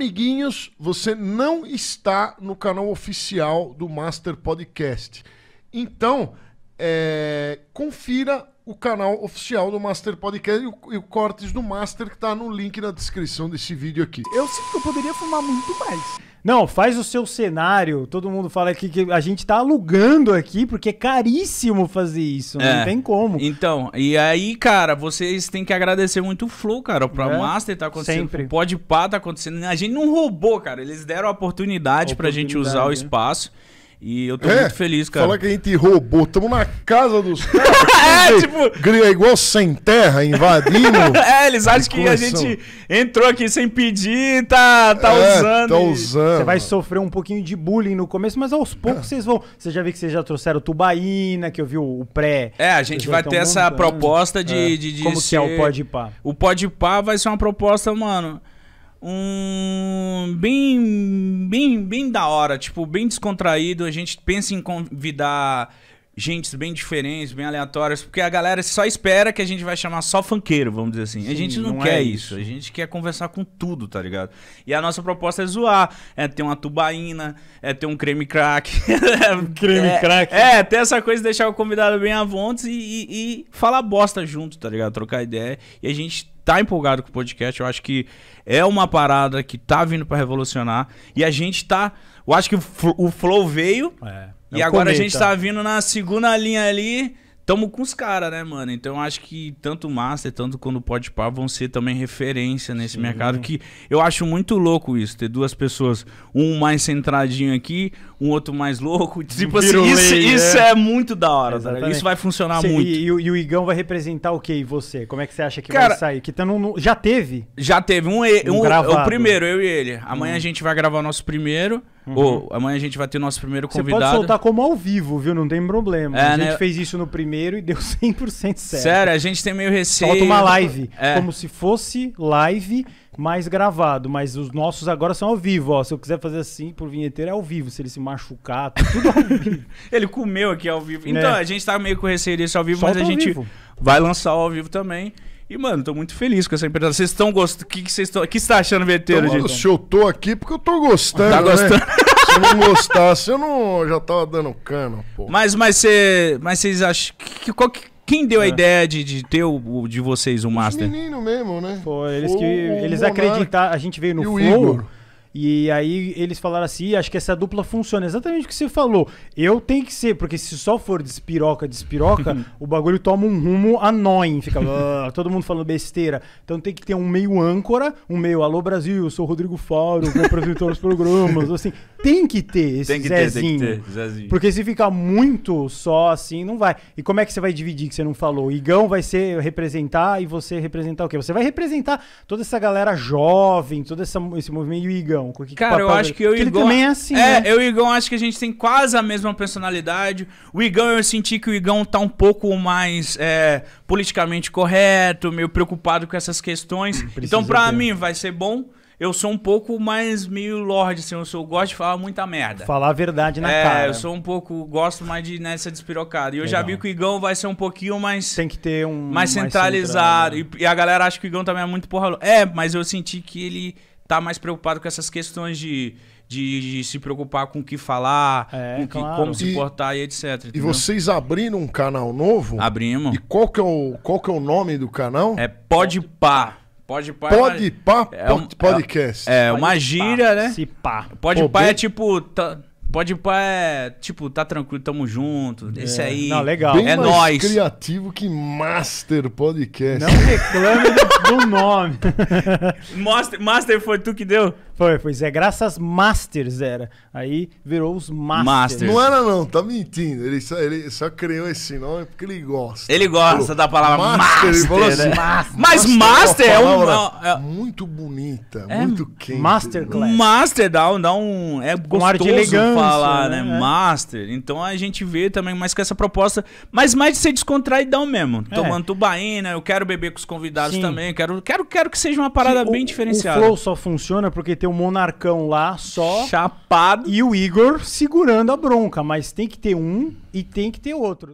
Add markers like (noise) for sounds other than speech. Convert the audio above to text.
Amiguinhos, você não está no canal oficial do Master Podcast. Então, é, confira o canal oficial do Master Podcast e o, e o cortes do Master que tá no link na descrição desse vídeo aqui. Eu sinto que eu poderia fumar muito mais. Não, faz o seu cenário. Todo mundo fala aqui que a gente tá alugando aqui, porque é caríssimo fazer isso. É. Não tem como. Então, e aí, cara, vocês têm que agradecer muito o Flow, cara. O é. Master tá acontecendo. Sempre. O Podpah tá acontecendo. A gente não roubou, cara. Eles deram a oportunidade, oportunidade pra gente usar o né? espaço. E eu tô é, muito feliz, cara. Falar que a gente roubou, tamo na casa dos (laughs) caras. é, tipo. Gria igual sem terra, invadindo. (laughs) é, eles acham que a gente entrou aqui sem pedir, tá, tá é, usando. Tá usando. Você vai sofrer um pouquinho de bullying no começo, mas aos poucos é. vocês vão. Você já viu que vocês já trouxeram tubaína, que eu vi o pré. É, a gente vai ter essa proposta de, é. de, de. Como de que é o pode pá? O pode pá vai ser uma proposta, mano um bem bem bem da hora, tipo, bem descontraído. A gente pensa em convidar gentes bem diferentes, bem aleatórias, porque a galera só espera que a gente vai chamar só funkeiro, vamos dizer assim. Sim, a gente não, não é quer é isso. isso. a gente quer conversar com tudo, tá ligado? E a nossa proposta é zoar, é ter uma tubaína, é ter um creme crack. (laughs) creme é, crack? É, ter essa coisa de deixar o convidado bem avontes e, e, e falar bosta junto, tá ligado? Trocar ideia. E a gente tá empolgado com o podcast. Eu acho que é uma parada que tá vindo para revolucionar. E a gente tá. Eu acho que o flow veio. É, e é agora cometa. a gente né? tá vindo na segunda linha ali tamo com os caras, né, mano? Então eu acho que tanto o Master, tanto quando o Pode Par vão ser também referência nesse Sim. mercado. Que eu acho muito louco isso, ter duas pessoas, um mais centradinho aqui, um outro mais louco. (laughs) Tipo assim, assim, isso, isso é. é. muito da hora, tá Exatamente. Isso vai funcionar Sim, muito. E, e, o Igão vai representar o que e você? Como é que você acha que cara, vai sair? Que tá já teve? Já teve. Um, um, um o primeiro, eu e ele. Amanhã hum. a gente vai gravar o nosso primeiro. Uhum. Oh, amanhã a gente vai ter o nosso primeiro convidado. Você pode soltar como ao vivo, viu? Não tem problema. É, a gente né? fez isso no primeiro e deu 100% (laughs) certo. Sério, a gente tem meio receio. Solta uma live. É. Como se fosse live mais gravado, mas os nossos agora são ao vivo, ó. Se eu quiser fazer assim por vinheteiro é ao vivo, se ele se machucar, tá tudo ao vivo. (laughs) ele comeu aqui ao vivo. Então, é. a gente tá meio com receio desse ao vivo, Solta mas a gente vivo. vai lançar ao vivo também. E, mano, tô muito feliz com essa empresa. Vocês estão gostando. O que vocês estão. O que você tá achando, Veteiro, então, gente? Se eu tô aqui, porque eu tô gostando. Tá né? gostando? Né? se eu não gostasse, eu não. Eu já tava dando cano, pô. Mas, mas, mas vocês acham. Que, qual que, quem deu a é. ideia de, de ter o, de vocês o Master? Os menino mesmo, né? Foi, eles que. eles acreditaram. A gente veio no e Flow. E aí eles falaram assim, acho que essa dupla funciona. Exatamente o que você falou. Eu tenho que ser, porque se só for despiroca, despiroca, (laughs) o bagulho toma um rumo annoying. Fica (laughs) ah, todo mundo falando besteira. Então tem que ter um meio âncora, um meio alô Brasil, sou Rodrigo Faro, vou apresentar os programas. Assim, tem que ter esse tem que Zezinho. Ter, tem que ter, Zezinho. Porque se ficar muito só assim, não vai. E como é que você vai dividir que você não falou? O Igão vai ser representar e você representar o quê? Você vai representar toda essa galera jovem, todo essa, esse movimento e o Igão. Que, Cara, eu acho que eu e o Igão. também é assim. Né? É, né? eu e o Igão acho que a gente tem quase a mesma personalidade. O Igão, eu senti que o Igão tá um pouco mais é, politicamente correto, meio preocupado com essas questões. Hum, precisa então, para mim, vai ser bom eu sou um pouco mais meio lorde, assim, eu, sou, eu gosto de falar muita merda. Falar a verdade na é, cara. É, eu sou um pouco, gosto mais de nessa né, despirocada. E eu Legal. já vi que o Igão vai ser um pouquinho mais... Tem que ter um... Mais, mais centralizado. e, e, a galera acha que o Igão também é muito porra... É, mas eu senti que ele tá mais preocupado com essas questões de... De, de, se preocupar com o que falar, é, com que, claro. como se portar e, e etc. Entendeu? E vocês abrindo um canal novo? Abrimos. E qual que é o, qual que é o nome do canal? É Pode Par. Pode pá. Pode pá é um, podcast. É, é uma gíria, né? Se pá. Pode pá é tipo. Tá, pode pá é tipo, tá tranquilo, tamo junto. É. Esse aí. Não, legal. Bem é mais nóis. criativo que Master Podcast. Não reclame do, do nome. (laughs) Master, Master foi tu que deu? Foi, pois é, graças Masters era. Aí virou os Masters. Masters. Não era não, tá mentindo. Ele só, ele só criou esse nome porque ele gosta. Ele gosta da palavra Master. master, assim, né? Mas Master, é, uma é um... É é- muito bonita, é muito quente. master Né? Master dá, dá um... É gostoso um ar de elegância, falar, né? né? É. Master. Então a gente vê também, mais com essa proposta... Mas mais de ser descontraidão mesmo. É. Tomando tubaína, eu quero beber com os convidados Sim. também. Quero, quero, quero que seja uma parada Sim, bem o, diferenciada. O flow só funciona porque tem o Monarcão lá só. Chapado. E o Igor segurando a bronca. Mas tem que ter um e tem que ter outro.